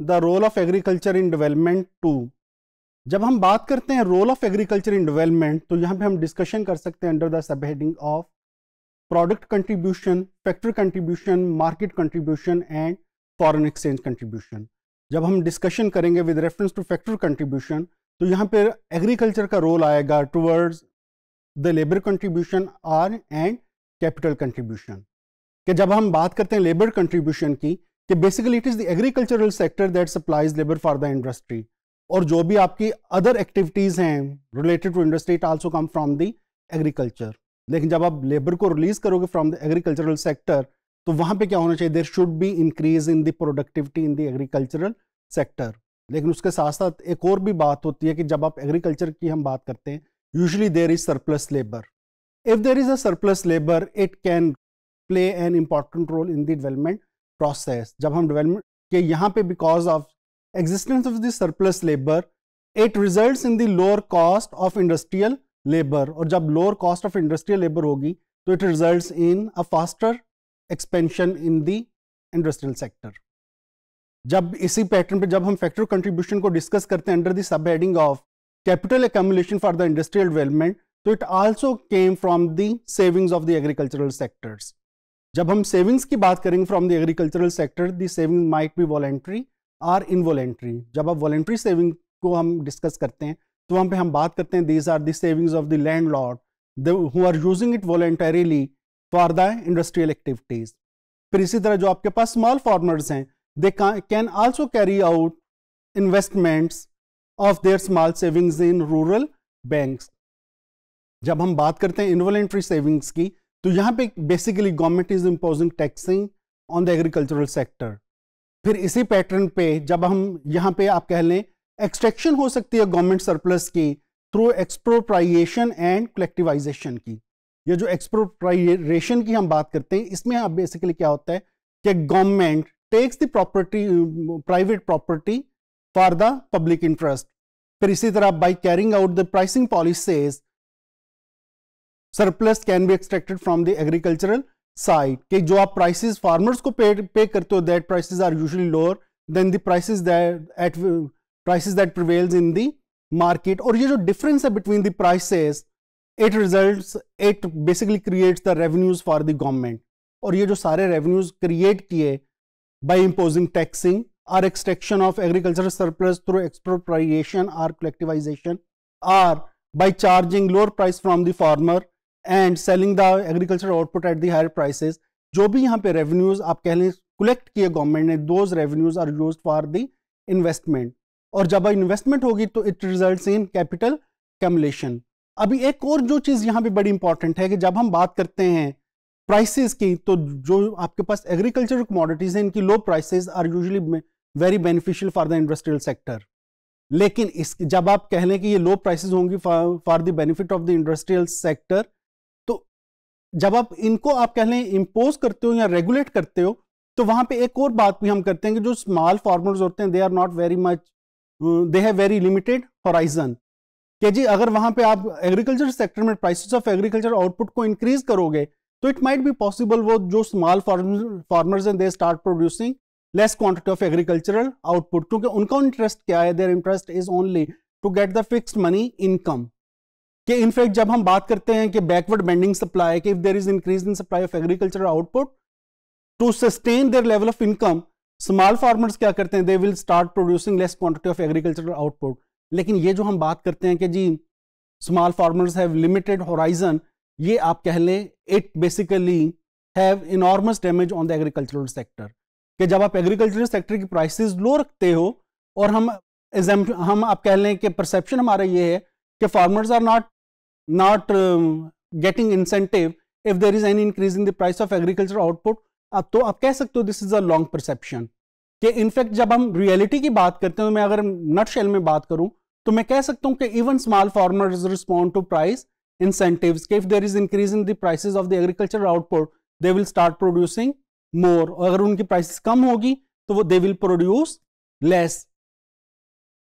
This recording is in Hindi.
the role of agriculture in development two जब हम बात करते हैं role of agriculture in development तो यहाँ पे हम डिस्कशन कर सकते हैं under the sub heading of product contribution factory contribution market contribution and foreign exchange contribution जब हम डिस्कशन करेंगे with reference to factor contribution तो यहाँ पर एग्रीकल्चर का रोल आएगा towards the labour contribution or and capital contribution कि जब हम बात करते हैं लेबर कंट्रीब्यूशन की कि basically it is the agricultural sector that supplies labour for the industry और जो भी आपकी अदर एक्टिविटीज़ हैं related to industry it also come from the agriculture लेकिन जब आप लेबर को रिलीज करोगे फ्रॉम द एग्रीकल्चरल सेक्टर तो वहां पे क्या होना चाहिए there should be increase in the productivity in the agricultural sector लेकिन उसके साथ साथ एक और भी बात होती है कि जब आप एग्रीकल्चर की हम बात करते हैं usually there is surplus labour if there is a surplus labour it can play an important role in the development process जब हम डेवलपमेंट के यहाँ पे because of existence of this surplus labour it result in the lower cost of industrial labour और जब lower cost of industrial labour होगी तो it result in a faster expansion in the industrial sector जब इसी पैटर्न पे जब हम फैक्टर कंट्रीब्यूशन को डिस्कस करते हैं under the sub heading of capital accumulation for the industrial development तो it also came from the savings of the agricultural sectors जब हम सेविंग्स की बात करेंगे from the agricultural sector the saving might be voluntary or involuntary जब आप वॉलेंट्री सेविंग को हम डिस्कस करते हैं तो वहाँ पे हम बात करते हैं these are the savings of the landlord who are using it voluntarily for the industrial activities फिर इसी तरह जो आपके पास स्मॉल फार्मर्स हैं they can also carry out investments of their small savings in rural banks जब हम बात करते हैं इन्वॉलेंट्री सेविंग्स की तो यहाँ पे basically government is imposing taxing on the agricultural sector फिर इसी पैटर्न पे जब हम यहाँ पे आप कह लें एक्सट्रैक्शन हो सकती है गवर्नमेंट सरप्लस की थ्रू एक्सप्रोप्राइएशन एंड कलेक्टिवाइजेशन की ये जो एक्सप्रोप्राइजेशन की हम बात करते हैं इसमें आप बेसिकली क्या होता है कि government takes the property private property for the public interest फिर इसी तरह by carrying out the pricing policies surplus can be extracted from the agricultural side कि जो आप प्राइसेस फार्मर्स को पे पे करते हो that prices are usually lower than the prices that at prices that prevails in the market और ये जो डिफरेंस है between the prices it results it basically creates the revenues for the government और ये जो सारे रेवेन्यूज क्रिएट किए by imposing taxing or extraction of agricultural surplus through expropriation or collectivization or by charging lower price from the farmer and selling the agriculture output at the higher prices जो भी यहाँ पे रेवेन्यूज आप कह लें कलेक्ट किए गवर्नमेंट ने those revenues are use for the investment और जब इन्वेस्टमेंट होगी तो it result in capital accumulation अभी एक और जो चीज़ यहाँ पे बड़ी इंपॉर्टेंट है कि जब हम बात करते हैं प्राइसेस की तो जो आपके पास एग्रीकल्चर कमोडिटीज हैं इनकी low prices are usually very beneficial for the industrial sector लेकिन इस जब आप कह लें कि ये लो प्राइसेस होंगी for the benefit of the industrial sector जब आप इनको आप कह लें इम्पोज करते हो या रेगुलेट करते हो तो वहां पे एक और बात भी हम करते हैं कि जो स्मॉल फार्मर्स होते हैं they are not very much they have very limited horizon कि जी अगर वहां पे आप एग्रीकल्चर सेक्टर में प्राइसेस ऑफ एग्रीकल्चर आउटपुट को इंक्रीज करोगे तो इट माइट बी पॉसिबल वो जो स्मॉल फार्मर्स हैं they start producing less quantity of agricultural output क्योंकि उनका इंटरेस्ट क्या है their interest is only to get the fixed money income कि इनफैक्ट जब हम बात करते हैं कि बैकवर्ड बेंडिंग सप्लाई कि if there is increase in supply of agriculture output to sustain their level of income small farmers क्या करते हैं they will start producing less quantity of agricultural output लेकिन ये जो हम बात करते हैं कि जी small farmers have limited horizon ये आप कह लें it basically have enormous damage on the agricultural sector कि जब आप एग्रीकल्चरल सेक्टर की प्राइसेस लो रखते हो और हम हम आप कह लें कि परसेप्शन हमारा ये है कि farmers are not not um, getting incentive if there is any increase in the price of agriculture output ab to aap keh sakte ho this is a long perception ke in fact jab hum reality ki baat karte hain to main agar nutshell mein baat karu to main keh sakta hu ke even small farmers respond to price incentives if there is increase in the prices of the agriculture output they will start producing more agar unki prices kam hogi to wo they will produce less